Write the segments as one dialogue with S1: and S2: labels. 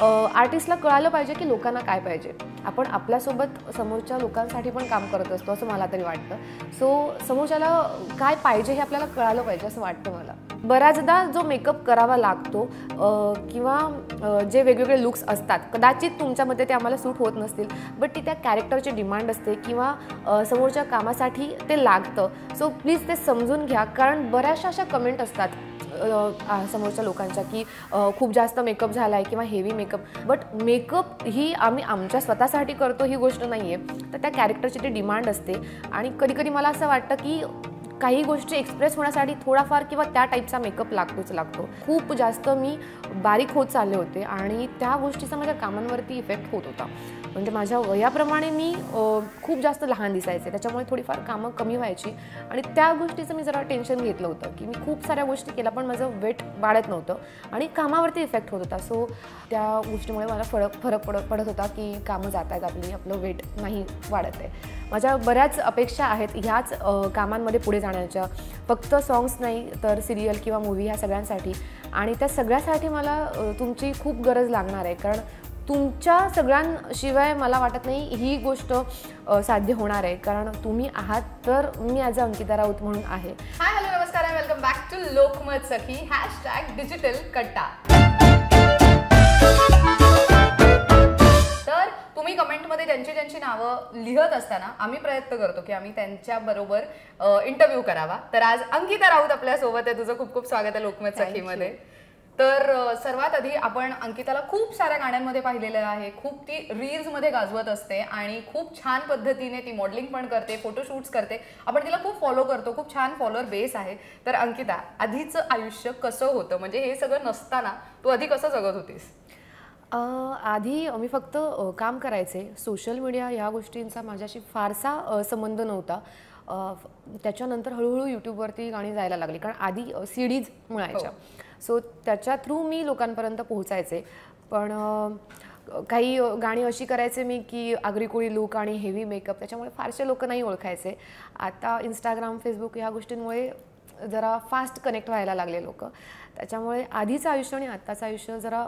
S1: आर्टिस्टला कळालं पाहिजे की लोकांना काय पाहिजे आपण आपल्यासोबत समोरच्या लोकांसाठी पण काम करत असतो असं मला तरी वाटतं सो समोरच्याला काय पाहिजे हे आपल्याला कळालं पाहिजे असं वाटतं मला बऱ्याचदा जो मेकअप करावा लागतो किंवा जे वेगवेगळे लुक्स असतात कदाचित तुमच्यामध्ये ते आम्हाला सूट होत नसतील बट ती त्या कॅरेक्टरची डिमांड असते किंवा समोरच्या कामासाठी ते लागतं सो प्लीज ते समजून घ्या कारण बऱ्याचशा अशा कमेंट असतात समोरच्या लोकांच्या की खूप जास्त मेकअप झाला आहे किंवा हेवी मेकअप बट मेकअप ही आम्ही आमच्या स्वतःसाठी करतो ही गोष्ट नाही आहे तर त्या कॅरेक्टरची ती डिमांड असते आणि कधीकधी मला असं वाटतं की काही गोष्टी एक्सप्रेस होण्यासाठी थोडाफार किंवा त्या टाईपचा मेकअप लागतोच लागतो खूप जास्त मी बारीक होत चालले होते आणि त्या गोष्टीचा माझ्या कामांवरती इफेक्ट होत होता म्हणजे माझ्या वयाप्रमाणे मी खूप जास्त लहान दिसायचे त्याच्यामुळे थोडीफार कामं कमी व्हायची आणि त्या गोष्टीचं मी जरा टेन्शन घेतलं होतं की मी खूप साऱ्या गोष्टी केल्या पण माझं वेट वाढत नव्हतं आणि कामावरती इफेक्ट होत होता सो त्या गोष्टीमुळे मला फरक फरक पड पडत होता की कामं जात आहेत आपली आपलं वेट नाही वाढत आहे माझ्या बऱ्याच अपेक्षा आहेत ह्याच कामांमध्ये पुढे गाण्याच्या फक्त सॉंग्स नाही तर सिरियल किंवा मूवी ह्या सगळ्यांसाठी आणि त्या सगळ्यासाठी मला तुमची खूप गरज लागणार आहे कारण तुमच्या सगळ्यांशिवाय मला वाटत नाही ही गोष्ट साध्य होणार आहे कारण तुम्ही आहात तर मी आज अंकिता राऊत म्हणून आहे
S2: हाय हॅलो नमस्कार welcome back to Lokmat Sakhi hashtag digital Katta तर तुम्ही कमेंटमध्ये त्यांची ज्यांची नावं लिहत असताना आम्ही प्रयत्न करतो की आम्ही त्यांच्याबरोबर इंटरव्ह्यू करावा तर आज अंकिता राऊत आपल्यासोबत आहे तुझं खूप खूप स्वागत आहे लोकमत सखीमध्ये तर सर्वात आधी आपण अंकिताला खूप साऱ्या गाण्यांमध्ये पाहिलेलं आहे खूप ती रील्समध्ये गाजवत असते आणि खूप छान पद्धतीने ती मॉडेलिंग पण करते फोटोशूट्स करते आपण तिला खूप फॉलो करतो खूप छान फॉलोअर बेस आहे तर अंकिता आधीचं आयुष्य कसं होतं म्हणजे हे सगळं नसताना तू आधी कसं जगत होतीस
S1: आधी मी फक्त काम करायचे सोशल मीडिया ह्या गोष्टींचा माझ्याशी फारसा संबंध नव्हता त्याच्यानंतर हळूहळू यूट्यूबवरती गाणी जायला लागली कारण आधी सीडीज डीज मिळायच्या सो हो. त्याच्या थ्रू मी लोकांपर्यंत पोहोचायचे पण काही गाणी अशी करायचे मी की आगरीकोळी लूक आणि हेवी मेकअप त्याच्यामुळे फारसे लोक नाही ओळखायचे आता इंस्टाग्राम फेसबुक ह्या गोष्टींमुळे जरा फास्ट कनेक्ट व्हायला लागले लोक त्याच्यामुळे आधीचं आयुष्य आणि आत्ताचं आयुष्य जरा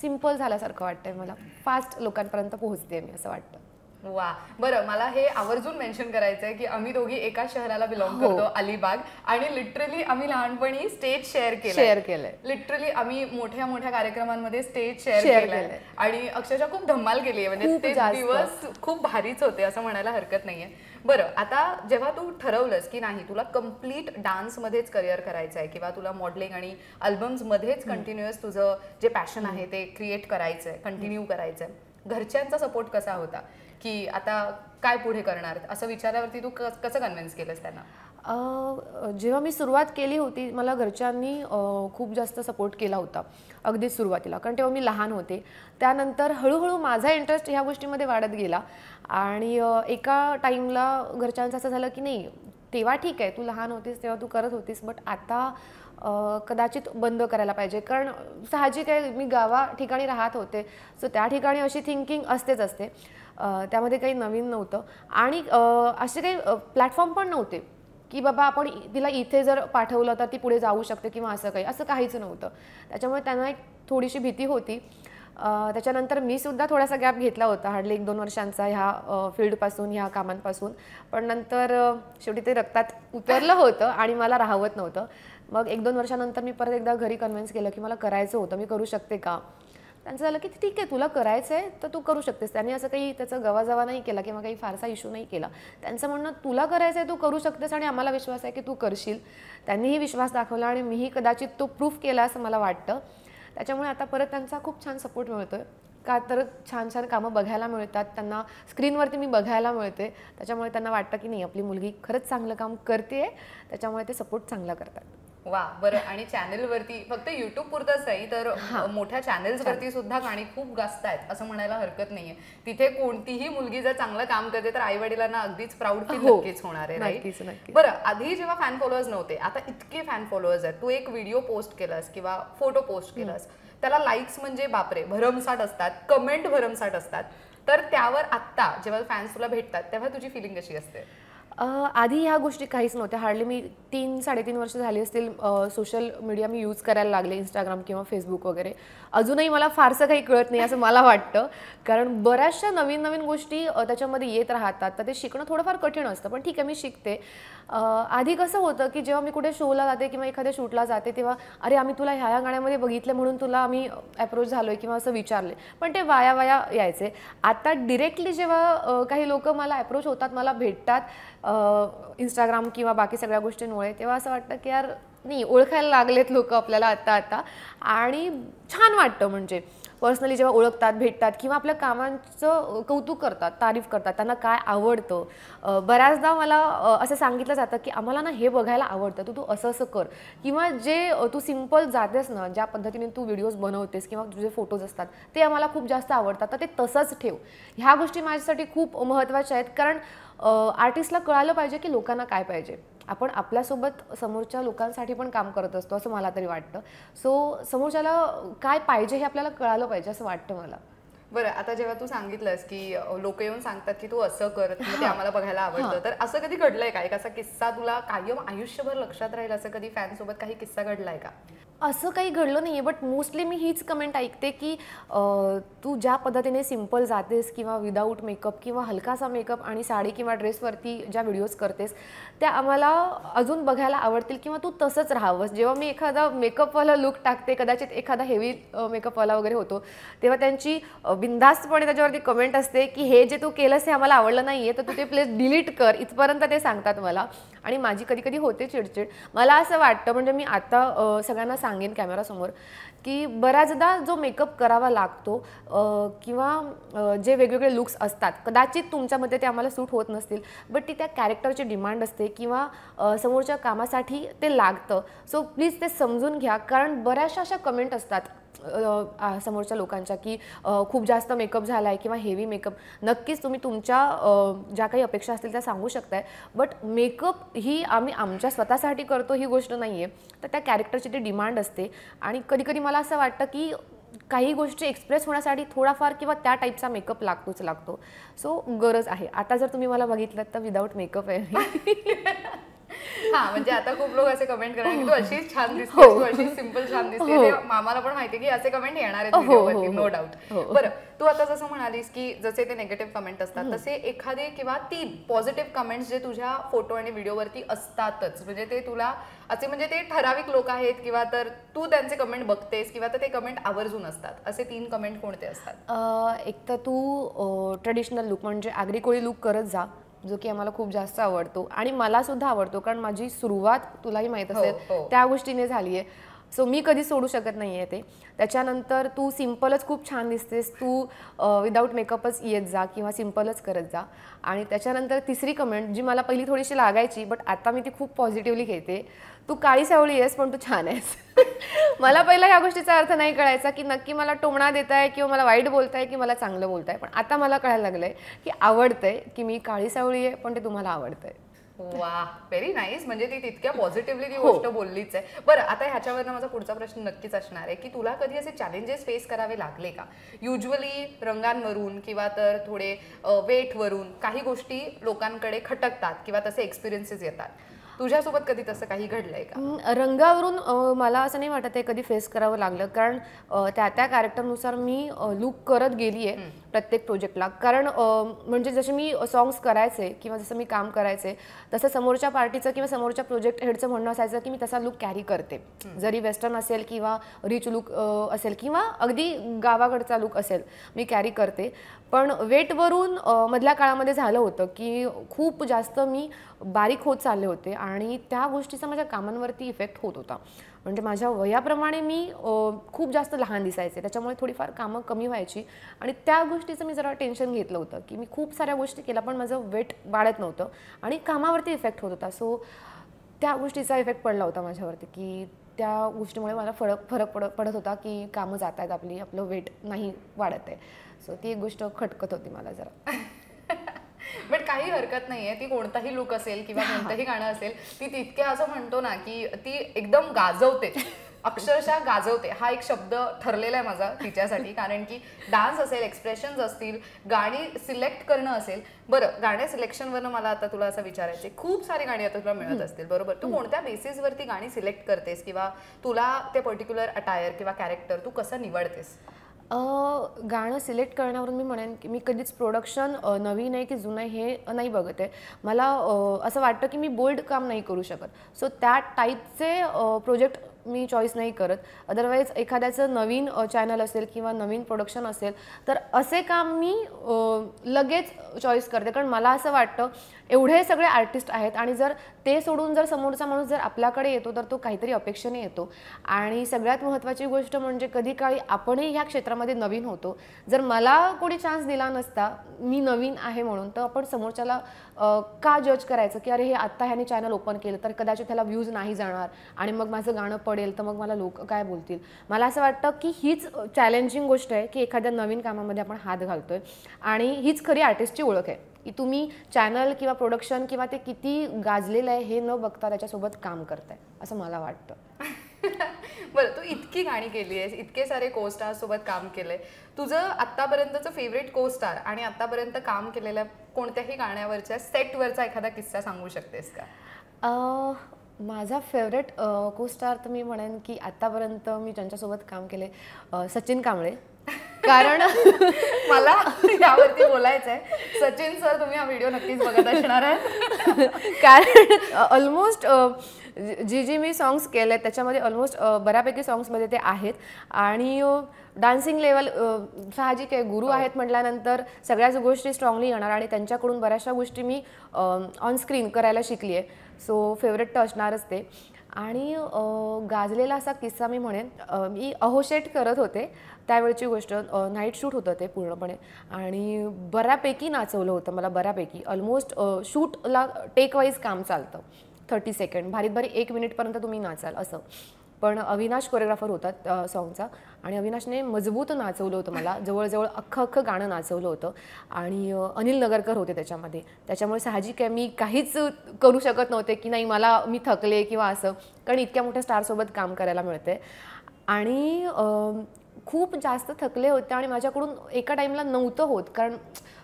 S1: सिम्पल झाल्यासारखं वाटतंय मला फास्ट लोकांपर्यंत पोहोचते मी असं वाटतं
S2: वा बरं मला हे आवर्जून मेन्शन करायचं आहे की आम्ही दोघी एका शहराला बिलॉंग हो. करतो अलिबाग आणि लिटरली आम्ही लहानपणी स्टेज शेअर केलं शेअर केलंय लिटरली आम्ही मोठ्या मोठ्या कार्यक्रमांमध्ये स्टेज शेअर केलं आणि अक्षरशः खूप धम्माल केली आहे म्हणजे ते दिवस खूप भारीच होते असं म्हणायला हरकत नाहीये बरं आता जेव्हा तू ठरवलंस की नाही तुला कम्प्लीट मध्येच करिअर करायचं आहे किंवा तुला मॉडेलिंग आणि मध्येच कंटिन्युअस तुझं जे पॅशन आहे ते क्रिएट करायचं आहे कंटिन्यू करायचं घरच्यांचा सपोर्ट कसा होता की आता काय पुढे करणार असं विचारावरती तू कसं कन्व्हिन्स केलंस त्यांना
S1: जेव्हा मी सुरुवात केली होती मला घरच्यांनी खूप जास्त सपोर्ट केला होता अगदीच सुरुवातीला कारण तेव्हा मी लहान होते त्यानंतर हळूहळू माझा इंटरेस्ट ह्या गोष्टीमध्ये वाढत गेला आणि एका टाईमला घरच्यांचं असं झालं की नाही तेव्हा ठीक आहे तू लहान होतीस तेव्हा तू करत होतीस बट आता कदाचित बंद करायला पाहिजे कारण साहजिक आहे मी गावा ठिकाणी राहत होते सो त्या ठिकाणी अशी थिंकिंग असतेच असते त्यामध्ये काही नवीन नव्हतं आणि असे काही प्लॅटफॉर्म पण नव्हते की बाबा आपण तिला इथे जर पाठवलं तर ती पुढे जाऊ शकते किंवा असं काही असं काहीच नव्हतं त्याच्यामुळे त्यांना एक थोडीशी भीती होती त्याच्यानंतर मी सुद्धा थोडासा गॅप घेतला होता हार्डली एक दोन वर्षांचा ह्या फील्डपासून ह्या कामांपासून पण नंतर शेवटी ते रक्तात उतरलं होतं आणि मला राहवत नव्हतं मग एक दोन वर्षानंतर मी परत एकदा घरी कन्व्हिन्स केलं की मला करायचं होतं मी करू शकते का त्यांचं झालं की ठीक आहे तुला करायचं आहे तर तू करू शकतेस त्यांनी असं काही त्याचा गवाजवा नाही केला किंवा काही फारसा इशू नाही केला त्यांचं म्हणणं तुला करायचं आहे तू करू शकतेस आणि आम्हाला विश्वास आहे की तू करशील त्यांनीही विश्वास दाखवला आणि मीही कदाचित तो प्रूफ केला असं मला वाटतं त्याच्यामुळे आता परत त्यांचा खूप छान सपोर्ट मिळतो आहे का तर छान छान कामं बघायला मिळतात त्यांना स्क्रीनवरती मी बघायला मिळते त्याच्यामुळे त्यांना वाटतं की नाही आपली मुलगी खरंच चांगलं काम करते त्याच्यामुळे ते सपोर्ट चांगला करतात
S2: वा बर आणि चॅनल वरती फक्त युट्यूब पुरतच नाही तर मोठ्या चॅनेल्स वरती सुद्धा गाणी खूप गास्त आहेत असं म्हणायला हरकत नाहीये तिथे कोणतीही मुलगी जर चांगलं काम करते तर आई वडिलांना अगदीच प्राऊड फील हो. नक्कीच होणार आहे बरं आधी जेव्हा फॅन फॉलोअर्स नव्हते आता इतके फॅन फॉलोअर्स आहेत तू एक व्हिडिओ पोस्ट केलास किंवा फोटो पोस्ट केलास त्याला लाईक्स म्हणजे बापरे भरमसाठ असतात कमेंट भरमसाठ असतात तर त्यावर आत्ता जेव्हा फॅन्स तुला भेटतात तेव्हा तुझी फिलिंग कशी असते
S1: आधी ह्या गोष्टी काहीच नव्हत्या हार्डली मी तीन साडेतीन वर्ष झाली असतील सोशल मीडिया मी यूज करायला लागले इंस्टाग्राम किंवा फेसबुक वगैरे अजूनही मला फारसं काही कळत नाही असं मला वाटतं कारण बऱ्याचशा नवीन नवीन गोष्टी त्याच्यामध्ये येत राहतात तर ते शिकणं थोडंफार कठीण असतं पण ठीक आहे मी शिकते आधी कसं होतं की जेव्हा मी कुठे शोला जाते किंवा एखाद्या शूटला जाते तेव्हा अरे आम्ही तुला ह्या ह्या गाण्यामध्ये बघितलं म्हणून तुला आम्ही अप्रोच झालो आहे किंवा असं विचारले पण ते वाया वाया यायचे आता डिरेक्टली जेव्हा काही लोक मला अप्रोच होतात मला भेटतात इंस्टाग्राम किंवा बाकी सगळ्या गोष्टींमुळे तेव्हा असं वाटतं की यार नाही ओळखायला लागलेत लोक आपल्याला आत्ता आता आणि छान वाटतं म्हणजे पर्सनली जेव्हा ओळखतात भेटतात किंवा आपल्या कामांचं कौतुक करतात तारीफ करतात त्यांना काय आवडतं बऱ्याचदा मला असं सांगितलं जातं की आम्हाला ना हे बघायला आवडतं तू तू असं असं कर किंवा जे तू सिम्पल जातेस ना ज्या पद्धतीने तू व्हिडिओज बनवतेस किंवा तुझे फोटोज असतात ते आम्हाला खूप जास्त आवडतात तर ते तसंच ठेव ह्या गोष्टी माझ्यासाठी खूप महत्त्वाच्या आहेत कारण आर्टिस्टला कळालं पाहिजे की लोकांना काय पाहिजे आपण आपल्यासोबत समोरच्या लोकांसाठी पण काम करत असतो असं मला तरी वाटतं सो समोरच्याला काय पाहिजे हे आपल्याला कळालं पाहिजे असं वाटतं मला
S2: बरं आता जेव्हा तू सांगितलंस की लोक येऊन सांगतात की तू असं कर ते आम्हाला बघायला आवडतं तर असं कधी घडलंय का एक असा किस्सा तुला कायम आयुष्यभर लक्षात राहील असं कधी फॅन सोबत काही किस्सा घडलाय का
S1: असं काही घडलं नाही आहे बट मोस्टली मी हीच कमेंट ऐकते की तू ज्या पद्धतीने सिम्पल जातेस किंवा विदाऊट मेकअप किंवा हलकासा मेकअप आणि साडी किंवा ड्रेसवरती ज्या व्हिडिओज करतेस त्या आम्हाला अजून बघायला आवडतील किंवा तू तसंच राहावंस जेव्हा मी एखादा मेकअपवाला लुक टाकते कदाचित एखादा हेवी मेकअपवाला वगैरे होतो तेव्हा त्यांची बिंदास्तपणे त्याच्यावरती कमेंट असते की हे जे तू केलंस हे आम्हाला आवडलं नाही आहे तर तू ते प्लेस डिलीट कर इथपर्यंत ते सांगतात मला आणि माझी कधी कधी होते चिडचिड मला असं वाटतं म्हणजे मी आता सगळ्यांना सांगेन कॅमेरासमोर की बऱ्याचदा जो मेकअप करावा लागतो किंवा जे वेगवेगळे लुक्स असतात कदाचित तुमच्यामध्ये ते आम्हाला सूट होत नसतील बट ती त्या कॅरेक्टरची डिमांड असते किंवा समोरच्या कामासाठी ते लागतं सो प्लीज ते समजून घ्या कारण बऱ्याचशा अशा कमेंट असतात समोरच्या लोकांच्या की खूप जास्त मेकअप झाला आहे किंवा हेवी मेकअप नक्कीच तुम्ही तुमच्या ज्या काही अपेक्षा असतील त्या सांगू शकताय बट मेकअप ही आम्ही आमच्या स्वतःसाठी करतो ही गोष्ट नाही आहे तर त्या कॅरेक्टरची ती डिमांड असते आणि कधी कधी मला असं वाटतं की काही गोष्टी एक्सप्रेस होण्यासाठी थोडाफार किंवा त्या टाईपचा मेकअप लागतोच लागतो सो गरज आहे आता जर तुम्ही मला बघितलं तर विदाऊट मेकअप आहे
S2: हा म्हणजे आता खूप लोक असे कमेंट करणार की तू अशीच छान दिसते तू हो. अशी सिम्पल छान दिसते हो. मामाला पण माहिती की असे कमेंट येणार आहेत नो हो, डाऊट बरं तू आता जसं म्हणालीस की जसे ते नेगेटिव्ह कमेंट असतात तसे एखादे किंवा तीन पॉझिटिव्ह कमेंट्स जे तुझ्या फोटो आणि व्हिडिओवरती असतातच म्हणजे ते तुला असे म्हणजे ते ठराविक लोक आहेत किंवा तर तू त्यांचे कमेंट बघतेस किंवा तर ते कमेंट आवर्जून असतात असे तीन कमेंट कोणते
S1: असतात एक तर तू ट्रेडिशनल लुक म्हणजे आगरी कोळी लुक करत जा जो की आम्हाला खूप जास्त आवडतो आणि मला सुद्धा आवडतो कारण माझी सुरुवात तुलाही माहीत हो, असेल हो. त्या गोष्टीने झाली आहे सो मी कधी सोडू शकत नाही आहे ते त्याच्यानंतर तू सिम्पलच खूप छान दिसतेस तू विदाऊट मेकअपच येत जा किंवा सिंपलच करत जा आणि त्याच्यानंतर तिसरी कमेंट जी मला पहिली थोडीशी लागायची बट आता मी ती खूप पॉझिटिव्हली घेते तू काळी सावळी आहेस पण तू छान आहेस मला पहिला ह्या गोष्टीचा अर्थ नाही कळायचा की नक्की मला टोमणा देत आहे किंवा मला वाईट बोलताय की मला चांगलं बोलताय पण आता मला कळायला लागलंय की आवडतंय की मी काळी सावळी आहे पण ते तुम्हाला आवडतंय
S2: वा व्हेरी नाईस म्हणजे ती तितक्या पॉझिटिव्हली ती हो. गोष्ट बोललीच आहे बरं आता ह्याच्यावर माझा पुढचा प्रश्न नक्कीच असणार आहे की तुला कधी असे चॅलेंजेस फेस करावे लागले का युजली रंगांवरून किंवा तर थोडे वेटवरून काही गोष्टी लोकांकडे खटकतात किंवा तसे एक्सपिरियन्सेस येतात तुझ्यासोबत कधी तसं काही घडलंय
S1: का रंगावरून मला असं नाही वाटत आहे कधी फेस करावं लागलं कारण त्या त्या कॅरेक्टरनुसार मी लुक करत गेली आहे प्रत्येक प्रोजेक्टला कारण म्हणजे जसे मी सॉंग्स करायचे किंवा जसं मी काम करायचे तसं समोरच्या पार्टीचं किंवा समोरच्या प्रोजेक्ट हेडचं म्हणणं असायचं की मी तसा लुक कॅरी करते जरी वेस्टर्न असेल किंवा रिच लुक असेल किंवा अगदी गावाकडचा लुक असेल मी कॅरी करते पण वेटवरून मधल्या काळामध्ये झालं होतं की खूप जास्त मी बारीक होत चालले होते आणि त्या गोष्टीचा माझ्या कामांवरती इफेक्ट होत होता म्हणजे माझ्या वयाप्रमाणे मी खूप जास्त लहान दिसायचे त्याच्यामुळे थोडीफार कामं कमी व्हायची आणि त्या गोष्टीचं मी जरा टेन्शन घेतलं होतं की मी खूप साऱ्या गोष्टी केल्या पण माझं वेट वाढत नव्हतं आणि कामावरती इफेक्ट होत होता सो त्या गोष्टीचा इफेक्ट पडला होता माझ्यावरती की त्या गोष्टीमुळे मला फरक फरक पड पडत होता की कामं जात आहेत आपली आपलं वेट नाही वाढत आहे सो ती एक गोष्ट खटकत होती मला जरा
S2: बट काही हरकत नाहीये ती कोणताही लुक असेल किंवा कोणतंही गाणं असेल ती तितक्या असं म्हणतो ना की ती एकदम गाजवते अक्षरशः गाजवते हा एक शब्द ठरलेला आहे माझा तिच्यासाठी कारण की डान्स असेल एक्सप्रेशन्स असतील गाणी सिलेक्ट करणं असेल बरं गाण्या सिलेक्शनवरनं मला आता तुला असं विचारायचे खूप सारी गाणी आता तुला मिळत असतील बरोबर तू कोणत्या बेसिसवरती गाणी सिलेक्ट करतेस किंवा तुला ते पर्टिक्युलर अटायर किंवा कॅरेक्टर तू कसं निवडतेस
S1: गाणं सिलेक्ट करण्यावरून मी म्हणेन की मी कधीच प्रोडक्शन नवीन आहे की जुनं हे नाही बघत आहे मला असं वाटतं की मी बोल्ड काम नाही करू शकत सो त्या टाईपचे प्रोजेक्ट मी चॉईस नाही करत अदरवाईज एखाद्याचं नवीन चॅनल असेल किंवा नवीन प्रोडक्शन असेल तर असे काम मी लगेच चॉईस करते कारण मला असं वाटतं एवढे सगळे आर्टिस्ट आहेत आणि जर ते सोडून जर समोरचा माणूस जर आपल्याकडे येतो तर तो काहीतरी अपेक्षेने येतो आणि सगळ्यात महत्त्वाची गोष्ट म्हणजे कधी काळी आपणही ह्या क्षेत्रामध्ये नवीन होतो जर मला कोणी चान्स दिला नसता मी नवीन आहे म्हणून तर आपण समोरच्याला का जज करायचं की अरे हे आत्ता ह्याने चॅनल ओपन केलं तर कदाचित त्याला व्ह्यूज नाही जाणार आणि मग माझं गाणं पडेल तर मग मला लोक काय बोलतील मला असं वाटतं की हीच चॅलेंजिंग गोष्ट आहे की एखाद्या नवीन कामामध्ये आपण हात घालतोय आणि हीच खरी आर्टिस्टची ओळख आहे की तुम्ही चॅनल किंवा प्रोडक्शन किंवा ते किती गाजलेलं आहे हे न बघता त्याच्यासोबत काम करताय असं मला वाटतं
S2: बरं तू इतकी गाणी केली आहेस इतके सारे को स्टार सोबत काम केलंय तुझं आतापर्यंतचं फेवरेट को स्टार आणि आतापर्यंत काम केलेल्या कोणत्याही गाण्यावरच्या सेटवरचा एखादा किस्सा सांगू शकतेस
S1: का माझा फेवरेट को स्टार तर मी म्हणेन की आतापर्यंत मी ज्यांच्यासोबत काम केले सचिन कांबळे कारण मला यावरती बोलायचं आहे सचिन सर तुम्ही हा व्हिडिओ नक्कीच बघत असणार आहे कारण ऑलमोस्ट जी जी मी सॉंग्स केले आहेत त्याच्यामध्ये ऑलमोस्ट बऱ्यापैकी सॉंग्समध्ये ते आहेत आणि डान्सिंग लेवल साहजिक आहे गुरु हो. आहेत म्हटल्यानंतर सगळ्याच गोष्टी स्ट्रॉंगली येणार आणि त्यांच्याकडून बऱ्याचशा गोष्टी मी ऑन स्क्रीन करायला शिकली आहे सो फेवरेट तर असणारच ते आणि गाजलेला असा किस्सा मी म्हणेन मी अहोशेट करत होते त्यावेळची गोष्ट नाईट शूट होतं ते पूर्णपणे आणि बऱ्यापैकी नाचवलं होतं मला बऱ्यापैकी ऑलमोस्ट शूटला टेकवाईज काम चालतं थर्टी सेकंड भारीत भारी एक मिनिटपर्यंत तुम्ही नाचाल असं पण अविनाश कोरिओग्राफर होता सॉन्गचा आणि अविनाशने मजबूत नाचवलं होतं मला जवळजवळ अख्खं अख्खं गाणं नाचवलं होतं आणि अनिल नगरकर होते त्याच्यामध्ये त्याच्यामुळे साहजिक आहे मी काहीच करू शकत नव्हते की नाही मला मी थकले किंवा असं कारण इतक्या मोठ्या स्टारसोबत काम करायला मिळते आणि खूप जास्त थकले होते आणि माझ्याकडून एका टाईमला नव्हतं होत कारण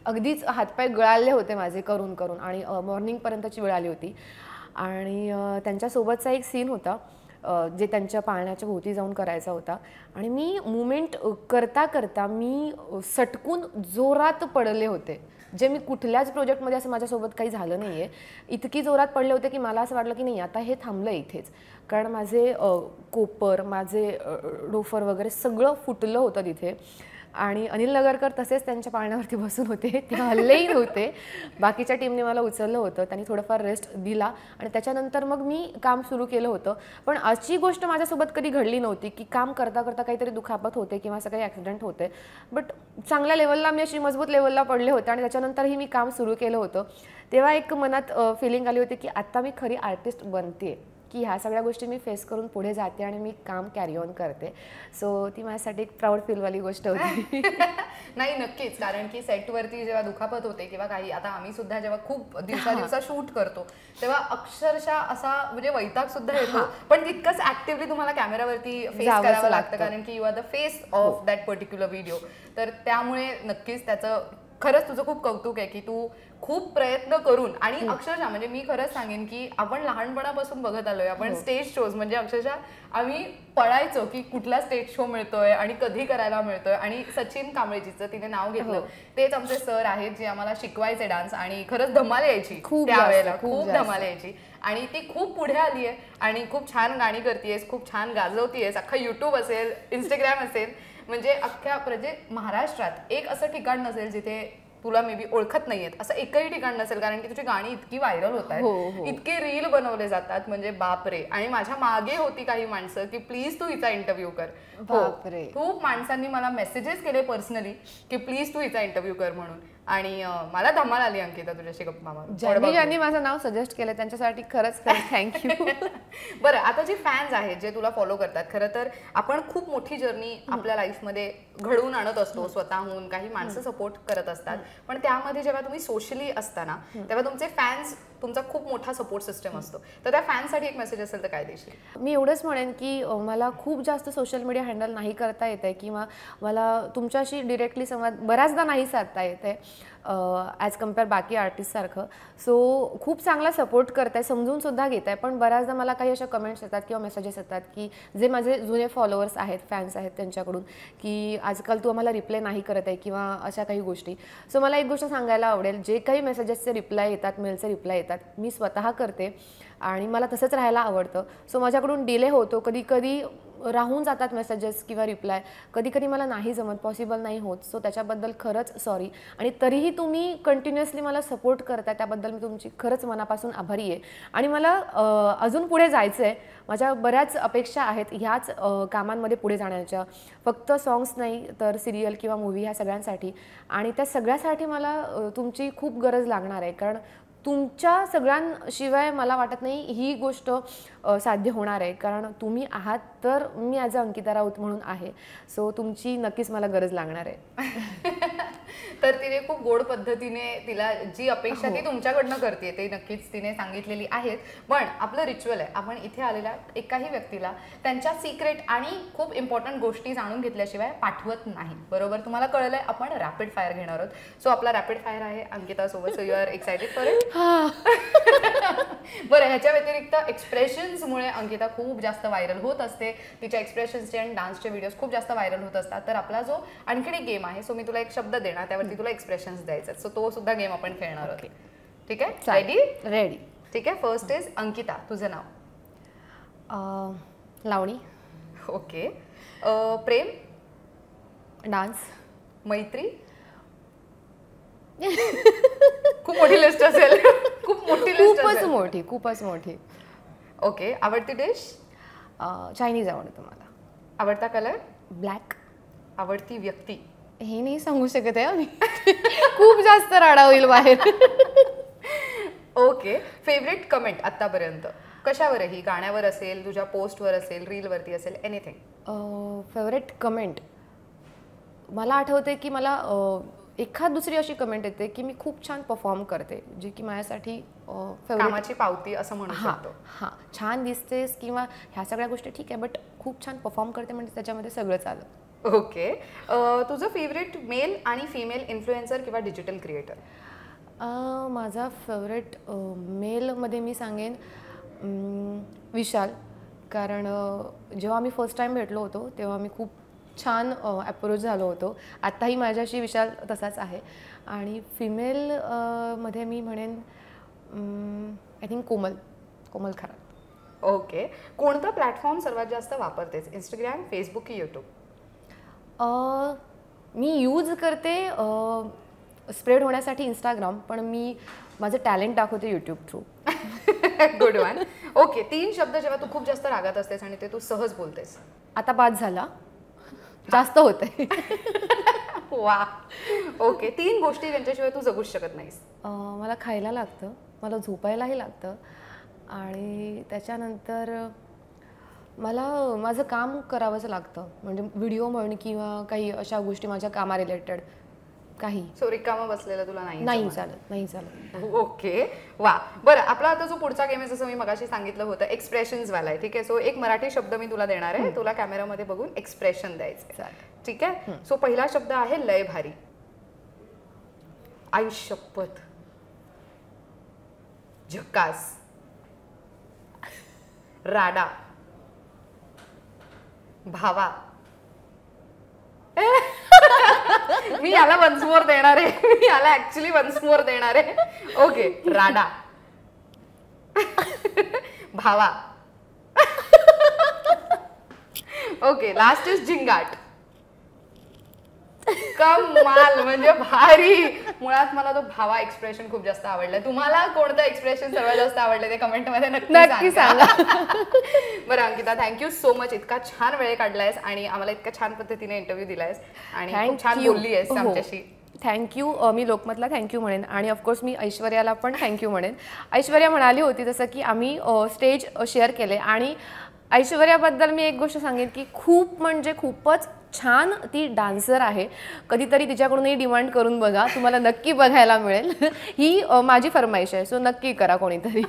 S1: अगदीच हातपाय गळाले होते माझे करून करून आणि मॉर्निंगपर्यंतची वेळ आली होती आणि त्यांच्यासोबतचा एक सीन होता जे त्यांच्या पाळण्याच्या भोवती जाऊन करायचा होता आणि मी मुमेंट करता करता मी सटकून जोरात पडले होते जे मी कुठल्याच प्रोजेक्टमध्ये असं माझ्यासोबत काही झालं नाही आहे इतकी जोरात पडले होते की मला असं वाटलं की नाही आता हे थांबलं इथेच कारण माझे कोपर माझे डोफर वगैरे सगळं फुटलं होतं तिथे आणि अनिल नगरकर तसेच त्यांच्या पाळण्यावरती बसून होते ते हल्लेही नव्हते बाकीच्या टीमने मला उचललं होतं त्यांनी थोडंफार रेस्ट दिला आणि त्याच्यानंतर मग मी काम सुरू केलं होतं पण अशी गोष्ट माझ्यासोबत कधी घडली नव्हती की काम करता करता काहीतरी दुखापत होते किंवा असं काही ॲक्सिडेंट होते बट चांगल्या लेवलला मी अशी मजबूत लेवलला पडले होते आणि त्याच्यानंतरही मी काम सुरू केलं होतं तेव्हा एक मनात फिलिंग आली होती की आत्ता मी खरी आर्टिस्ट बनते की ह्या सगळ्या गोष्टी मी फेस करून पुढे जाते आणि मी काम कॅरी ऑन करते सो ती माझ्यासाठी एक प्राऊड फीलवाली गोष्ट होती
S2: नाही नक्कीच कारण की सेटवरती जेव्हा दुखापत होते किंवा काही आता आम्ही सुद्धा जेव्हा खूप दिवसा दिवसा शूट करतो तेव्हा अक्षरशः असा म्हणजे वैताग सुद्धा येतो पण तितकंच ऍक्टिव्हली तुम्हाला कॅमेरावरती फेस करावं लागतं कारण की you are the face of that particular video तर त्यामुळे नक्कीच त्याचं खरंच तुझं खूप कौतुक आहे की तू खूप प्रयत्न करून आणि अक्षरशः म्हणजे मी खरंच सांगेन की आपण लहानपणापासून बघत आलोय आपण स्टेज हो. शोज म्हणजे अक्षरशः आम्ही पळायचो की कुठला स्टेज शो मिळतोय आणि कधी करायला मिळतोय आणि सचिन कांबळेजीचं तिने नाव घेतलं हो. तेच आमचे सर आहेत जे आम्हाला शिकवायचे डान्स आणि खरंच धमाल यायची खूप त्यावेळेला खूप धमाल यायची आणि ती खूप पुढे आली आहे आणि खूप छान गाणी करतेस खूप छान गाजवतीयस अख्खा युट्यूब असेल इंस्टाग्राम असेल म्हणजे अख्ख्या म्हणजे महाराष्ट्रात एक असं ठिकाण नसेल जिथे तुला मे बी ओळखत नाहीयेत असं एकही ठिकाण नसेल कारण की तुझी गाणी इतकी व्हायरल होत आहेत हो, हो. इतके रील बनवले जातात म्हणजे बापरे आणि माझ्या मागे होती काही माणसं की प्लीज तू हिचा इंटरव्ह्यू कर खूप माणसांनी मला मेसेजेस केले पर्सनली की प्लीज तू हिचा इंटरव्ह्यू कर म्हणून आणि मला धमाल आली अंकिता तुझ्याशी गप्पा ज्यांनी ज्यांनी
S1: माझं नाव सजेस्ट केलं त्यांच्यासाठी खरंच खरं थँक्यू बरं आता जे फॅन्स आहेत जे तुला
S2: फॉलो करतात खरं तर आपण खूप मोठी जर्नी आपल्या लाईफमध्ये घडवून आणत असतो स्वतःहून काही माणसं सपोर्ट करत असतात पण त्यामध्ये जेव्हा तुम्ही सोशली असताना तेव्हा तुमचे फॅन्स तुमचा खूप मोठा सपोर्ट सिस्टम असतो तर त्या फॅन्ससाठी एक मेसेज असेल तर काय देशील
S1: मी एवढंच म्हणेन की मला खूप जास्त सोशल मीडिया हँडल नाही करता येत आहे किंवा मला तुमच्याशी डिरेक्टली संवाद बऱ्याचदा नाही साधता येत आहे ॲज कम्पेअर बाकी आर्टिस्टसारखं सो खूप चांगला सपोर्ट करत आहे समजूनसुद्धा घेत आहे पण बऱ्याचदा मला काही अशा कमेंट्स येतात किंवा मेसेजेस येतात की जे माझे जुने फॉलोअर्स आहेत फॅन्स आहेत त्यांच्याकडून की आजकाल तू आम्हाला रिप्लाय नाही करत आहे किंवा अशा काही गोष्टी सो मला एक गोष्ट सांगायला आवडेल जे काही मेसेजेसचे रिप्लाय येतात मेलचे रिप्लाय येतात मी स्वतः करते आणि मला तसंच राहायला आवडतं सो माझ्याकडून डिले होतो कधी कधी राहून जातात मेसेजेस किंवा रिप्लाय कधी कधी मला नाही जमत पॉसिबल नाही होत सो त्याच्याबद्दल खरंच सॉरी आणि तरीही तुम्ही कंटिन्युअसली मला सपोर्ट करता त्याबद्दल मी तुमची खरंच मनापासून आभारी आहे आणि मला अजून पुढे जायचं आहे माझ्या बऱ्याच अपेक्षा आहेत ह्याच कामांमध्ये पुढे जाण्याच्या फक्त सॉंग्स नाही तर सिरियल किंवा मूवी ह्या सगळ्यांसाठी आणि त्या सगळ्यासाठी मला तुमची खूप गरज लागणार आहे कारण तुमच्या सगळ्यांशिवाय मला वाटत नाही ही गोष्ट साध्य होणार आहे कारण तुम्ही आहात तर मी ॲज अंकिता राऊत म्हणून आहे सो तुमची नक्कीच मला गरज लागणार आहे
S2: तर तिने खूप गोड पद्धतीने तिला जी अपेक्षा हो. ती तुमच्याकडनं करते ते नक्कीच तिने सांगितलेली आहेत पण आपलं रिच्युअल आहे आपण इथे आलेल्या एकाही व्यक्तीला त्यांच्या सिक्रेट आणि खूप इम्पॉर्टंट गोष्टी जाणून घेतल्याशिवाय पाठवत नाही बरोबर तुम्हाला कळलंय आपण रॅपिड फायर घेणार आहोत सो आपला रॅपिड फायर आहे अंकिता सोबत so you are excited for it बरं ह्याच्या व्यतिरिक्त एक्सप्रेशन्समुळे अंकिता खूप जास्त व्हायरल होत असते तिच्या एक्सप्रेशन्सचे आणि डान्सचे व्हिडिओज खूप जास्त व्हायरल होत असतात तर आपला जो आणखी एक गेम आहे सो मी तुला एक शब्द देणार त्यावरती तुला एक्सप्रेशन्स द्यायचं सो तो सुद्धा गेम आपण खेळणार होते ठीक आहे रेडी रेडी ठीक आहे फर्स्ट इज अंकिता तुझं नाव लावणी ओके प्रेम डान्स मैत्री खूप मोठी लिस्ट असेल
S1: खूप मोठी खूपच मोठी खूपच मोठी ओके आवडती डिश चायनीज आवडतं मला
S2: आवडता कलर ब्लॅक आवडती व्यक्ती हे नाही सांगू शकत आहे मी खूप जास्त राडा होईल बाहेर ओके फेवरेट कमेंट आत्तापर्यंत कशावरही गाण्यावर असेल तुझ्या पोस्टवर असेल रीलवरती
S1: असेल एनिथिंग फेवरेट कमेंट मला आठवते की मला एखाद दुसरी अशी कमेंट येते की मी खूप छान परफॉर्म करते जे की माझ्यासाठी कामाची पावती असं म्हणू शकतो हां छान दिसतेस किंवा ह्या सगळ्या गोष्टी ठीक आहे बट खूप छान परफॉर्म करते म्हणजे त्याच्यामध्ये सगळं आलं ओके तुझं फेवरेट मेल
S2: आणि फिमेल इन्फ्लुएन्सर किंवा डिजिटल क्रिएटर
S1: माझा फेवरेट मेलमध्ये मी सांगेन विशाल कारण जेव्हा मी फर्स्ट टाईम भेटलो होतो तेव्हा मी खूप छान अप्रोच झालो होतो आत्ताही माझ्याशी विशाल तसाच आहे आणि फिमेल मध्ये मी म्हणेन आय थिंक कोमल कोमल खरा
S2: ओके कोणतं प्लॅटफॉर्म सर्वात जास्त वापरतेस इंस्टाग्राम फेसबुक की यूट्यूब
S1: मी यूज करते स्प्रेड होण्यासाठी इंस्टाग्राम पण मी माझं टॅलेंट दाखवते YouTube through
S2: good one okay तीन शब्द जेव्हा तू खूप जास्त रागात असतेस आणि ते तू सहज बोलतेस
S1: आता बाद झाला जास्त होत आहे
S2: वा ओके तीन गोष्टी त्यांच्याशिवाय तू जगूच शकत नाहीस
S1: मला खायला लागतं मला झोपायलाही लागतं आणि त्याच्यानंतर मला माझं काम करावंच लागतं म्हणजे व्हिडिओ म्हण किंवा काही अशा गोष्टी माझ्या कामा रिलेटेड काही
S2: सो रिकामा बसलेला तुला नाही नाही
S1: चालत नाही चालत ओके वा
S2: बरं आपला आता जो पुढचा गेम आहे जसं मी मगाशी सांगितलं होतं एक्सप्रेशन्स वाला आहे ठीक आहे सो एक मराठी शब्द मी तुला देणार आहे तुला कॅमेरामध्ये बघून एक्सप्रेशन द्यायचं ठीक आहे सो पहिला शब्द आहे लय भारी आयुष्यपथ झकास राडा भावा मी याला वन्समोर देणार आहे मी याला ऍक्च्युली वन्समोर देणार आहे ओके राडा भावा ओके लास्ट इज झिंगाट कमाल म्हणजे भारी मुळात मला तो भावा एक्सप्रेशन खूप जास्त आवडलं तुम्हाला कोणतं एक्सप्रेशन सर्वात जास्त आवडलं ते कमेंट मध्ये नक्की सांगा बरं अंकिता थँक्यू सो मच इतका छान वेळ काढलायस आणि आम्हाला इतका छान पद्धतीने इंटरव्ह्यू दिलायस आणि छान बोलली आहेस हो. आमच्याशी
S1: थँक्यू मी लोकमतला थँक्यू म्हणेन आणि ऑफकोर्स मी ऐश्वर्याला पण थँक्यू म्हणेन ऐश्वर्या म्हणाली होती जसं की आम्ही स्टेज शेअर केले आणि ऐश्वर्याबद्दल मी एक गोष्ट सांगेन की खूप म्हणजे खूपच छान ती डान्सर आहे कधीतरी तिच्याकडूनही डिमांड करून बघा तुम्हाला नक्की बघायला मिळेल ही माझी फरमाईश आहे सो नक्की करा कोणीतरी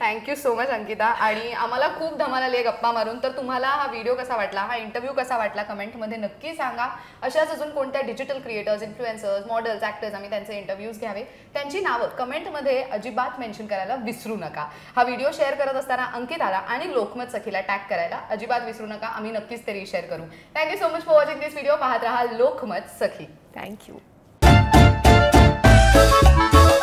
S2: थँक्यू सो मच अंकिता आणि आम्हाला खूप धमाल आली आहे गप्पा मारून तर तुम्हाला हा व्हिडिओ कसा वाटला हा इंटरव्ह्यू कसा वाटला कमेंटमध्ये नक्की सांगा अशाच अजून कोणत्या digital creators influencers models actors आम्ही त्यांचे इंटरव्ह्यूज घ्यावे त्यांची नावं कमेंटमध्ये अजिबात मेन्शन करायला विसरू नका हा व्हिडिओ शेअर करत असताना अंकिताला आणि लोकमत सखीला टॅग करायला अजिबात विसरू नका आम्ही नक्कीच तरी शेअर करू Thank you so much for watching this video. Mahat raha Lokmat Sakhi. Thank you.